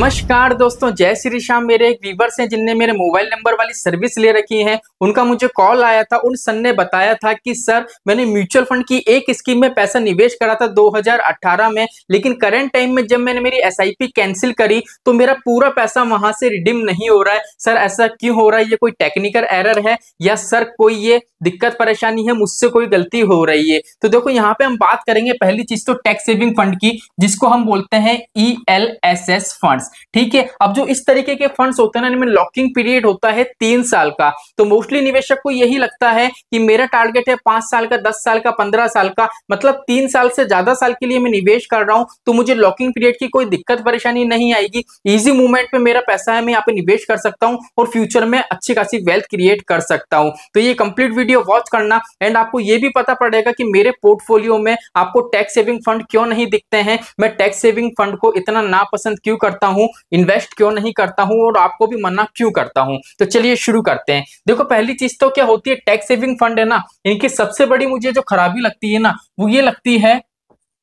नमस्कार दोस्तों जय श्री श्याम मेरे एक व्यूवर्स हैं जिनने मेरे मोबाइल नंबर वाली सर्विस ले रखी है उनका मुझे कॉल आया था उन सर ने बताया था कि सर मैंने म्यूचुअल फंड की एक स्कीम में पैसा निवेश करा था 2018 में लेकिन करंट टाइम में जब मैंने मेरी एसआईपी कैंसिल करी तो मेरा पूरा पैसा वहां से रिडीम नहीं हो रहा है सर ऐसा क्यों हो रहा है ये कोई टेक्निकल एरर है या सर कोई ये दिक्कत परेशानी है मुझसे कोई गलती हो रही है तो देखो यहाँ पे हम बात करेंगे पहली चीज तो टैक्स सेविंग फंड की जिसको हम बोलते हैं ई e फंड्स ठीक है अब जो इस तरीके के फंड्स होते हैं ना इनमें लॉकिंग पीरियड होता है तीन साल का तो मोस्टली निवेशक को यही लगता है कि मेरा टारगेट है पांच साल का दस साल का पंद्रह साल का मतलब तीन साल से ज्यादा साल के लिए मैं निवेश कर रहा हूं तो मुझे लॉकिंग पीरियड की कोई दिक्कत परेशानी नहीं आएगी इजी मूवमेंट पे मेरा पैसा है मैं यहाँ पे निवेश कर सकता हूँ और फ्यूचर में अच्छी खासी वेल्थ क्रिएट कर सकता हूँ तो ये कंप्लीट वीडियो वॉच करना एंड आपको ये भी पता पड़ेगा कि मेरे पोर्टफोलियो में आपको टैक्स सेविंग फंड क्यों नहीं दिखते हैं मैं टैक्स सेविंग फंड को इतना नापसंद क्यों करता हूँ हूँ इन्वेस्ट क्यों नहीं करता हूँ और आपको भी मना क्यों करता हूँ तो चलिए शुरू करते हैं देखो पहली चीज तो क्या होती है टैक्स सेविंग फंड है ना इनकी सबसे बड़ी मुझे जो खराबी लगती है ना वो ये लगती है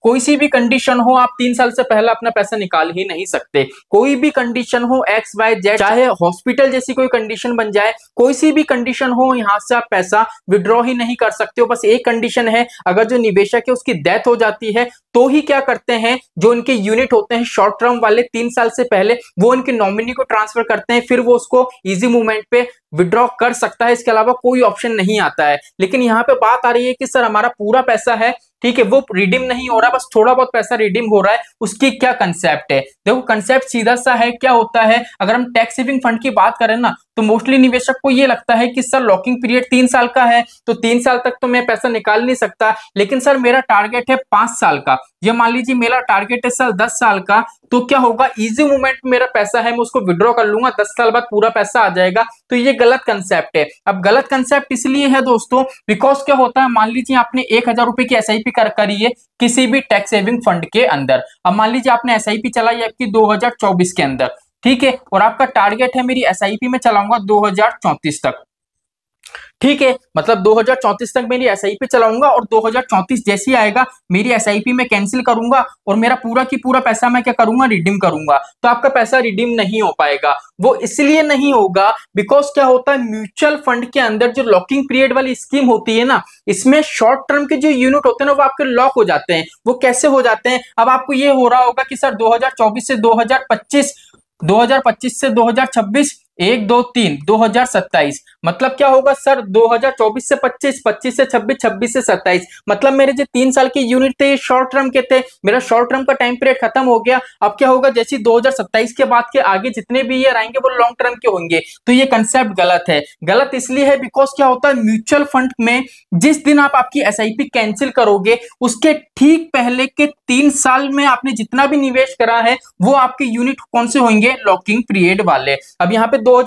कोई सी भी कंडीशन हो आप तीन साल से पहले अपना पैसा निकाल ही नहीं सकते कोई भी कंडीशन हो एक्स वाई जेड चाहे हॉस्पिटल जैसी कोई कंडीशन बन जाए कोई सी भी कंडीशन हो यहाँ से आप पैसा विड्रॉ ही नहीं कर सकते हो बस एक कंडीशन है अगर जो निवेशक है उसकी डेथ हो जाती है तो ही क्या करते हैं जो उनके यूनिट होते हैं शॉर्ट टर्म वाले तीन साल से पहले वो उनके नॉमिनी को ट्रांसफर करते हैं फिर वो उसको इजी मूवमेंट पे विड्रॉ कर सकता है इसके अलावा कोई ऑप्शन नहीं आता है लेकिन यहाँ पे बात आ रही है कि सर हमारा पूरा पैसा है ठीक है वो रिडीम नहीं हो रहा बस थोड़ा बहुत पैसा रिडीम हो रहा है उसकी क्या कंसेप्ट है देखो कंसेप्ट सीधा सा है क्या होता है अगर हम टैक्स सेविंग फंड की बात करें ना तो मोस्टली निवेशक को ये लगता है कि सर लॉकिंग पीरियड तीन साल का है तो तीन साल तक तो मैं पैसा निकाल नहीं सकता लेकिन सर मेरा टारगेट है पांच साल का यह मान लीजिए मेरा टारगेट है सर दस साल का तो क्या होगा इजी मूवमेंट मेरा पैसा है मैं उसको विड्रॉ कर लूंगा दस साल बाद पूरा पैसा आ जाएगा तो ये गलत कंसेप्ट है अब गलत कंसेप्ट इसलिए है दोस्तों बिकॉज क्या होता है मान लीजिए आपने एक हजार रुपए की एस आई पी कर करी है किसी भी टैक्स सेविंग फंड के अंदर अब मान लीजिए आपने एस आई पी चलाई आपकी दो हजार चौबीस के अंदर ठीक है और आपका टारगेट है मेरी एस में चलाऊंगा दो तक ठीक है मतलब 2034 तक मेरी एस आई चलाऊंगा और 2034 जैसी आएगा मेरी एस आई में कैंसिल करूंगा और मेरा पूरा की पूरा पैसा मैं क्या करूंगा रिडीम करूंगा तो आपका पैसा रिडीम नहीं हो पाएगा वो इसलिए नहीं होगा बिकॉज क्या होता है म्यूचुअल फंड के अंदर जो लॉकिंग पीरियड वाली स्कीम होती है ना इसमें शॉर्ट टर्म के जो यूनिट होते हैं ना वो आपके लॉक हो जाते हैं वो कैसे हो जाते हैं अब आपको ये हो रहा होगा कि सर चौबीस से पच्चीस 2025 से 2026 एक दो तीन दो हजार सत्ताईस मतलब क्या होगा सर 2024 से 25 25 से 26 26 से 27 मतलब मेरे जो तीन साल के यूनिट थे शॉर्ट टर्म के थे मेरा शॉर्ट टर्म का टाइम पीरियड खत्म हो गया अब क्या होगा जैसे 2027 के बाद के आगे जितने भी ईयर आएंगे वो लॉन्ग टर्म के होंगे तो ये कंसेप्ट गलत है गलत इसलिए है बिकॉज क्या होता है म्यूचुअल फंड में जिस दिन आप आपकी एस कैंसिल करोगे उसके ठीक पहले के तीन साल में आपने जितना भी निवेश करा है वो आपके यूनिट कौन से होंगे लॉकिंग पीरियड वाले अब यहाँ पे दो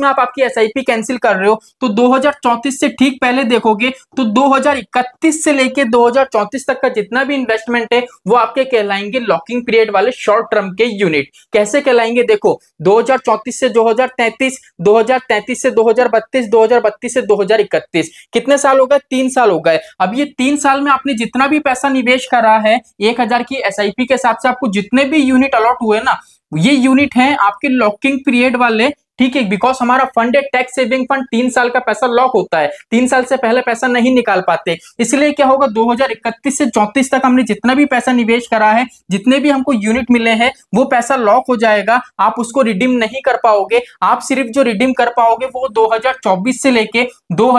में आप आपकी एस कैंसिल कर कर रहे हो तो 2034 से ठीक पहले देखोगे तो 2031 से लेके 2034 तक का जितना भी इन्वेस्टमेंट है वो आपके कहलाएंगे लॉकिंग पीरियड वाले शॉर्ट टर्म के यूनिट कैसे कहलाएंगे देखो 2034 से 2033 2033 से 2032 2032 से 2031 कितने साल हो गए तीन साल हो गए अब ये तीन साल में आपने जितना भी पैसा निवेश करा है एक की एस के हिसाब से आपको जितने भी यूनिट अलॉट हुए ना ये यूनिट हैं आपके लॉकिंग पीरियड वाले ठीक है बिकॉज हमारा फंड है टैक्स सेविंग फंड तीन साल का पैसा लॉक होता है तीन साल से पहले पैसा नहीं निकाल पाते इसलिए क्या होगा 2031 से 34 तक हमने जितना भी पैसा निवेश करा है जितने भी हमको यूनिट मिले हैं वो पैसा लॉक हो जाएगा आप उसको रिडीम नहीं कर पाओगे आप सिर्फ जो रिडीम कर पाओगे वो दो से लेके दो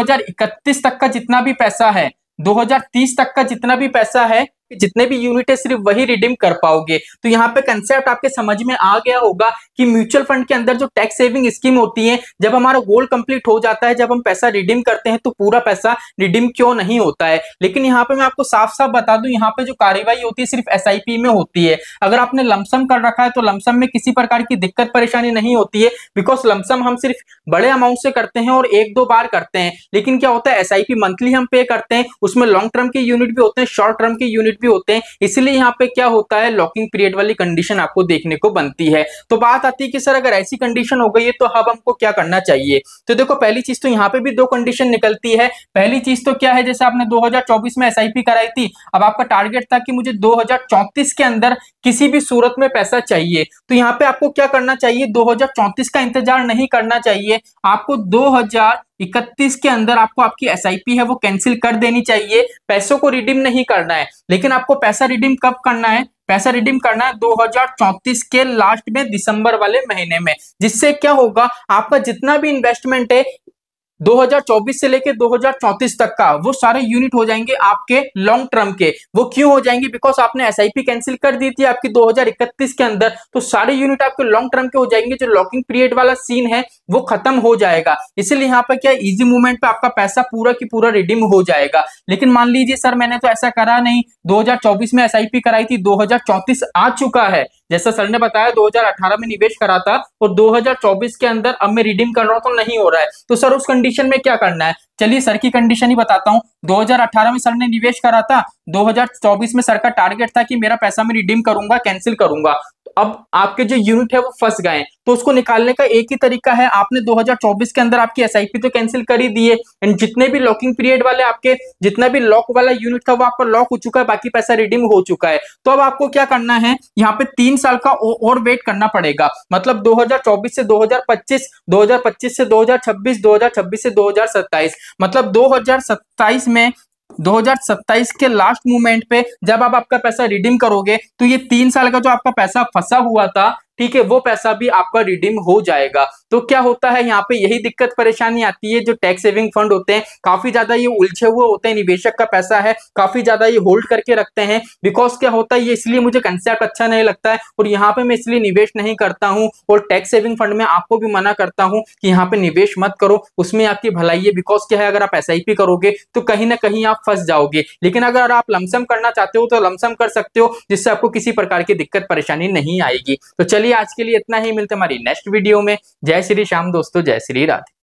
तक का जितना भी पैसा है 2030 तक का जितना भी पैसा है जितने भी यूनिट है सिर्फ वही रिडीम कर पाओगे तो यहाँ पे कंसेप्ट आपके समझ में आ गया होगा कि म्यूचुअल फंड के अंदर जो टैक्स सेविंग स्कीम होती है जब हमारा गोल कंप्लीट हो जाता है जब हम पैसा रिडीम करते हैं तो पूरा पैसा रिडीम क्यों नहीं होता है लेकिन यहाँ पे मैं आपको साफ साफ बता दू यहाँ पे जो कार्यवाही होती है सिर्फ एस में होती है अगर आपने लमसम कर रखा है तो लमसम में किसी प्रकार की दिक्कत परेशानी नहीं होती है बिकॉज लमसम हम सिर्फ बड़े अमाउंट से करते हैं और एक दो बार करते हैं लेकिन क्या होता है एस मंथली हम पे करते हैं उसमें लॉन्ग टर्म के यूनिट भी होते हैं शॉर्ट टर्म के यूनिट भी होते हैं इसलिए यहाँ पे क्या होता है लॉकिंग पीरियड वाली कंडीशन आपको देखने को बनती है तो बात आती है कि सर अगर ऐसी कंडीशन हो गई है तो अब हमको क्या करना चाहिए तो देखो पहली चीज तो यहाँ पे भी दो कंडीशन निकलती है पहली चीज तो क्या है जैसे आपने दो में एस कराई थी अब आपका टारगेट था कि मुझे दो के अंदर किसी भी सूरत में पैसा चाहिए तो यहाँ पे आपको क्या करना चाहिए दो का इंतजार नहीं करना चाहिए आपको दो इकतीस के अंदर आपको आपकी एस है वो कैंसिल कर देनी चाहिए पैसों को रिडीम नहीं करना है लेकिन आपको पैसा रिडीम कब करना है पैसा रिडीम करना है 2034 के लास्ट में दिसंबर वाले महीने में जिससे क्या होगा आपका जितना भी इन्वेस्टमेंट है 2024 से लेकर 2034 तक का वो सारे यूनिट हो जाएंगे आपके लॉन्ग टर्म के वो क्यों हो जाएंगे बिकॉज आपने एस कैंसिल कर दी थी आपकी 2031 के अंदर तो सारे यूनिट आपके लॉन्ग टर्म के हो जाएंगे जो लॉकिंग पीरियड वाला सीन है वो खत्म हो जाएगा इसलिए यहाँ पर क्या इजी मूवमेंट पे आपका पैसा पूरा की पूरा रिडीम हो जाएगा लेकिन मान लीजिए सर मैंने तो ऐसा करा नहीं दो में एस कराई थी दो आ चुका है जैसा सर ने बताया 2018 में निवेश करा था और 2024 के अंदर अब मैं रिडीम कर रहा हूँ तो नहीं हो रहा है तो सर उस कंडीशन में क्या करना है चलिए सर की कंडीशन ही बताता हूँ 2018 में सर ने निवेश करा था 2024 में सर का टारगेट था कि मेरा पैसा मैं रिडीम करूंगा कैंसिल करूंगा अब आपके जो यूनिट है वो फंस गए तो उसको निकालने का एक ही तरीका है आपने 2024 के अंदर आपकी एसआईपी तो कैंसिल कर ही दी है एंड जितने भी लॉकिंग पीरियड वाले आपके जितना भी लॉक वाला यूनिट था वो आपका लॉक हो चुका है बाकी पैसा रिडीम हो चुका है तो अब आपको क्या करना है यहाँ पे तीन साल का और वेट करना पड़ेगा मतलब दो से दो हजार से दो हजार से दो से दो मतलब दो में 2027 के लास्ट मोमेंट पे जब आप आपका पैसा रिडीम करोगे तो ये तीन साल का जो आपका पैसा फंसा हुआ था ठीक है वो पैसा भी आपका रिडीम हो जाएगा तो क्या होता है यहाँ पे यही दिक्कत परेशानी आती है जो टैक्स सेविंग फंड होते हैं काफी ज्यादा ये उलझे हुए होते हैं निवेशक का पैसा है काफी ज्यादा ये होल्ड करके रखते हैं बिकॉज क्या होता है ये इसलिए मुझे कंसेप्ट अच्छा नहीं लगता है और यहाँ पे मैं इसलिए निवेश नहीं करता हूँ और टैक्स सेविंग फंड में आपको भी मना करता हूँ कि यहाँ पे निवेश मत करो उसमें आपकी भलाई है बिकॉज क्या है अगर आप एस करोगे तो कहीं ना कहीं आप फंस जाओगे लेकिन अगर आप लमसम करना चाहते हो तो लमसम कर सकते हो जिससे आपको किसी प्रकार की दिक्कत परेशानी नहीं आएगी तो चलिए चलिए आज के लिए इतना ही मिलते हमारी नेक्स्ट वीडियो में जय श्री श्याम दोस्तों जय श्री राधे